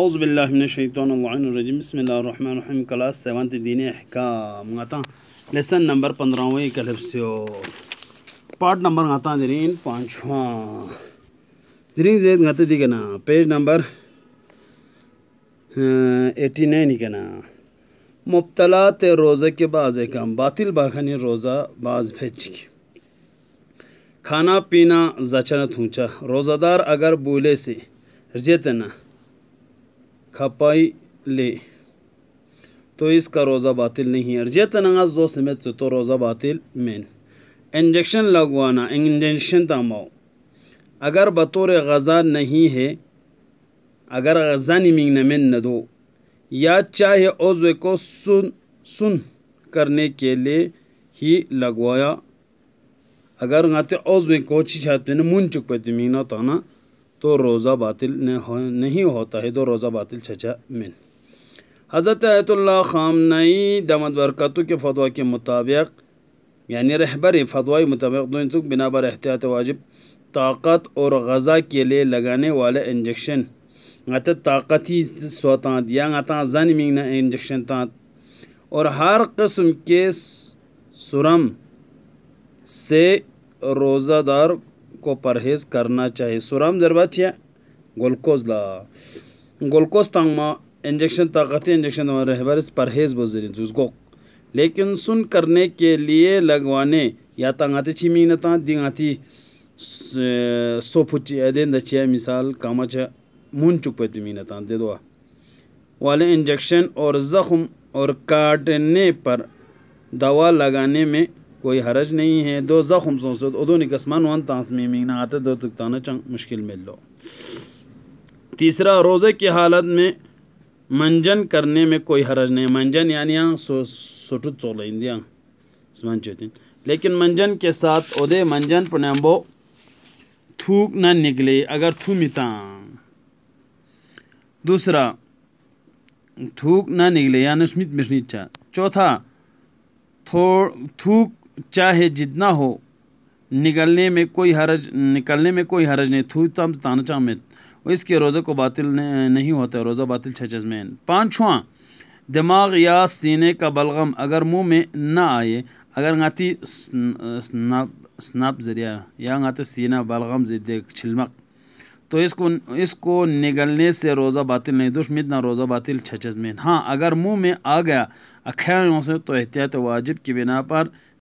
अज़बिल्लाशतरजीम class seventh दीन अहकाम lesson number पंद्रहवें कलप्सियो पार्ट नंबर आता जरीन पाँचवा जरीन जैद गाते दी ना पेज नंबर एटी नाइन के ना मुबतला ते रोज़े के बाज काम बातिल बाखानी रोज़ा बाज भेज खाना पीना जचनत ऊँचा रोज़ादार अगर बोले से रजत खपाई ले तो इसका रोज़ा बातिल नहीं है तनाज जो समेत तो रोज़ा बातिल मेन इंजेक्शन लगवाना इंजेक्शन तमाओ अगर बतौर गज़ा नहीं है अगर गज़ा निमिंग नमेन न दो या चाहे ओज़ को सुन सुन करने के लिए ही लगवाया अगर गाते ओजे को छिछाते मुन चुक पे मिंगना तो ना तो रोज़ा बातिल नहीं होता है तो रोज़ा बातिल चचा मिन हज़रत आयतुल्ला नई दमद बरकतु के फतवा के मुताबिक यानी रहबर फतवाई मुताबिक इंसुक बिना पर एहतियात वाजिब ताकत और गज़ा के लिए लगाने वाले इंजेक्शन अत ताकती स्वतात या अता जन मिंगना इंजेक्शन तांत और हर कस्म के सुरम से रोज़ादार को परहेज करना चाहिए सुराम जरबा छिया ग्लूकोज ला ग्लूकोज तंगमा इंजेक्शन ताकती इंजेक्शन रहबरस परहेज बुजरिन जुजगो लेकिन सुन करने के लिए लगवाने या तंगाती छिमी न ता दिंगाती सोफुची अदेन दछिया मिसाल कामा छ मुन पे मीन ना दे दो वाले इंजेक्शन और ज़ख्म और काटने पर दवा लगाने में कोई हरज नहीं है दो जख्म सोसद उदोन कस्मान वन तासमीमिन आते दो तुकताना चंग मुश्किल मिल लो तीसरा रोज़े की हालत में मंजन करने में कोई हरज नहीं मंजन यानी यहाँ सो सोटू चोल इंदिया लेकिन मंजन के साथ उदे मंजन पनेम्बो थूक न निकले अगर थू मिता दूसरा थूक ना निकले या नस्मित मिश्निच्छा चौथा थो थूक चाहे जितना हो निकलने में कोई हरज निकलने में कोई हरज नहीं थू तम तानचा में इसके रोज़े को बातिल नहीं होता रोज़ा बातिल छः जजमैन पाँचवा दिमाग या सीने का बलगम अगर मुंह में ना आए अगर गाती स्नाप स्नाप जरिया या गाते सीना बलगम जिद छिलमक तो इसको इसको निगलने से रोज़ा बातिल नहीं दुश्मित ना रोज़ा बातिल छजज हाँ अगर मुंह में आ गया अख्यायों से तो एहतियात वाजिब की बिना पर